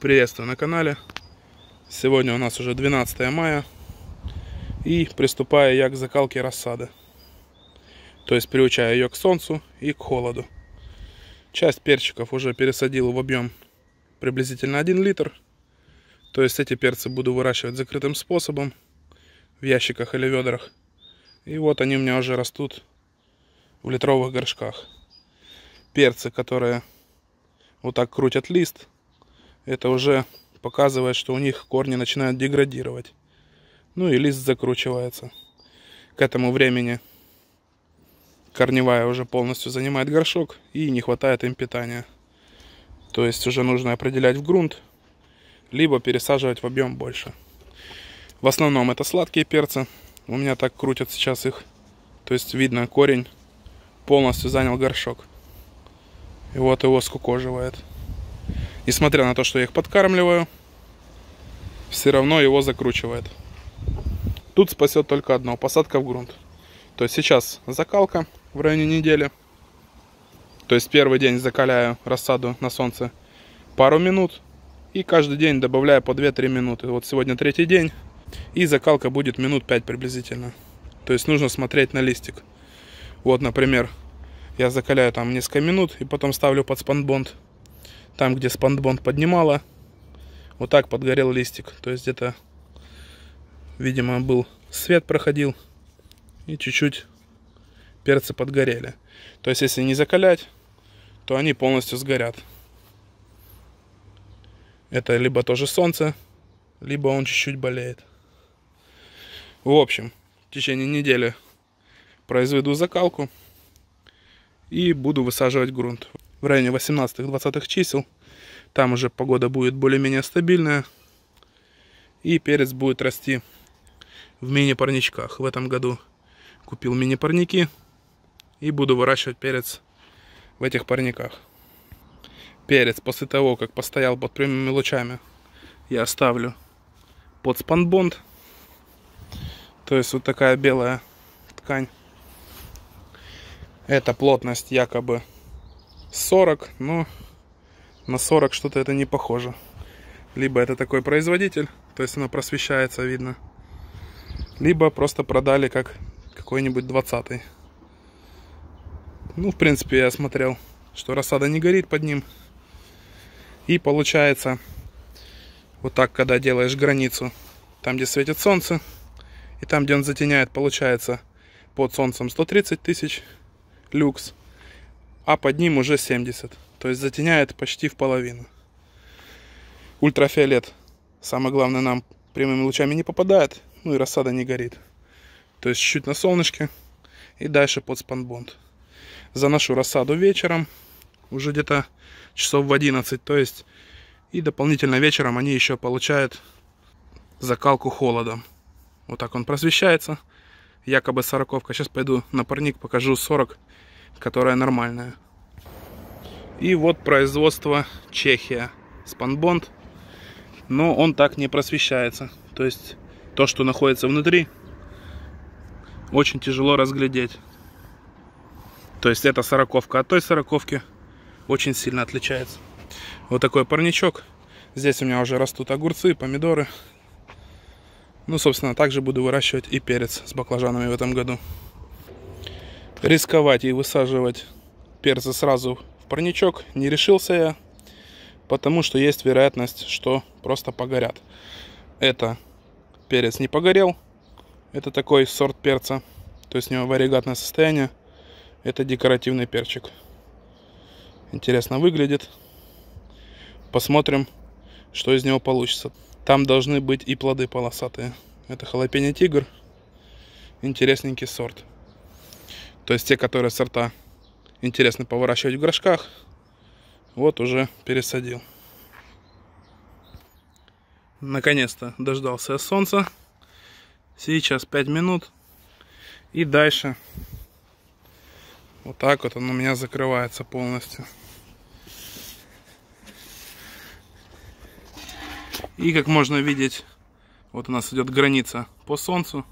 Приветствую на канале. Сегодня у нас уже 12 мая. И приступаю я к закалке рассады. То есть приучаю ее к солнцу и к холоду. Часть перчиков уже пересадил в объем приблизительно 1 литр. То есть эти перцы буду выращивать закрытым способом. В ящиках или ведрах. И вот они у меня уже растут в литровых горшках. Перцы, которые вот так крутят лист, это уже показывает, что у них корни начинают деградировать. Ну и лист закручивается. К этому времени корневая уже полностью занимает горшок и не хватает им питания. То есть уже нужно определять в грунт, либо пересаживать в объем больше. В основном это сладкие перцы. У меня так крутят сейчас их. То есть видно, корень полностью занял горшок. И вот его скукоживает несмотря на то, что я их подкармливаю, все равно его закручивает. Тут спасет только одно, посадка в грунт. То есть сейчас закалка в районе недели. То есть первый день закаляю рассаду на солнце пару минут. И каждый день добавляю по 2-3 минуты. Вот сегодня третий день. И закалка будет минут 5 приблизительно. То есть нужно смотреть на листик. Вот, например, я закаляю там несколько минут и потом ставлю под спанбонд там, где спандбонд поднимала, вот так подгорел листик. То есть где-то, видимо, был свет проходил и чуть-чуть перцы подгорели. То есть если не закалять, то они полностью сгорят. Это либо тоже солнце, либо он чуть-чуть болеет. В общем, в течение недели произведу закалку и буду высаживать грунт в районе 18-20 чисел. Там уже погода будет более-менее стабильная. И перец будет расти в мини-парничках. В этом году купил мини-парники и буду выращивать перец в этих парниках. Перец после того, как постоял под прямыми лучами, я оставлю под спанбонд. То есть вот такая белая ткань. Это плотность якобы 40, но на 40 что-то это не похоже. Либо это такой производитель, то есть оно просвещается, видно. Либо просто продали как какой-нибудь 20 -й. Ну, в принципе, я смотрел, что рассада не горит под ним. И получается, вот так, когда делаешь границу, там, где светит солнце, и там, где он затеняет, получается под солнцем 130 тысяч люкс, а под ним уже 70. То есть затеняет почти в половину. Ультрафиолет, самое главное, нам прямыми лучами не попадает, ну и рассада не горит. То есть чуть на солнышке и дальше под спанбонд. Заношу рассаду вечером, уже где-то часов в 11, то есть и дополнительно вечером они еще получают закалку холодом. Вот так он просвещается, якобы сороковка. Сейчас пойду на парник, покажу 40 которая нормальная. И вот производство Чехия. Спанбонд. Но он так не просвещается. То есть то, что находится внутри, очень тяжело разглядеть. То есть эта сороковка от той сороковки очень сильно отличается. Вот такой парничок. Здесь у меня уже растут огурцы, помидоры. Ну, собственно, также буду выращивать и перец с баклажанами в этом году рисковать и высаживать перцы сразу в парничок не решился я, потому что есть вероятность, что просто погорят. Это перец не погорел, это такой сорт перца, то есть у него варигатное состояние, это декоративный перчик. Интересно выглядит. Посмотрим, что из него получится. Там должны быть и плоды полосатые. Это халапеньо тигр. Интересненький сорт. То есть те, которые сорта интересно поворачивать в горшках, вот уже пересадил. Наконец-то дождался солнца. Сейчас 5 минут. И дальше вот так вот он у меня закрывается полностью. И как можно видеть, вот у нас идет граница по солнцу.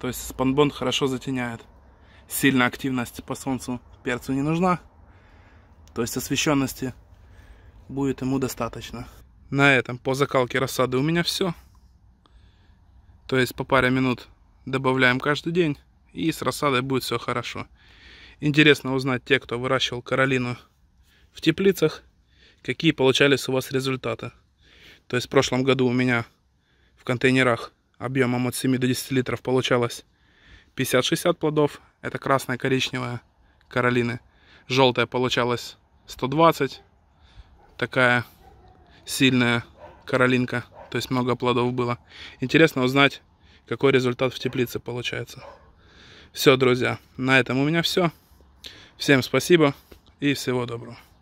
То есть спанбонд хорошо затеняет сильная активность по солнцу перцу не нужна. То есть освещенности будет ему достаточно. На этом по закалке рассады у меня все. То есть по паре минут добавляем каждый день. И с рассадой будет все хорошо. Интересно узнать те, кто выращивал Каролину в теплицах, какие получались у вас результаты. То есть в прошлом году у меня в контейнерах объемом от 7 до 10 литров получалось 50-60 плодов, это красная, коричневая Каролины. Желтая получалась 120. Такая сильная Каролинка. То есть много плодов было. Интересно узнать, какой результат в теплице получается. Все, друзья, на этом у меня все. Всем спасибо и всего доброго.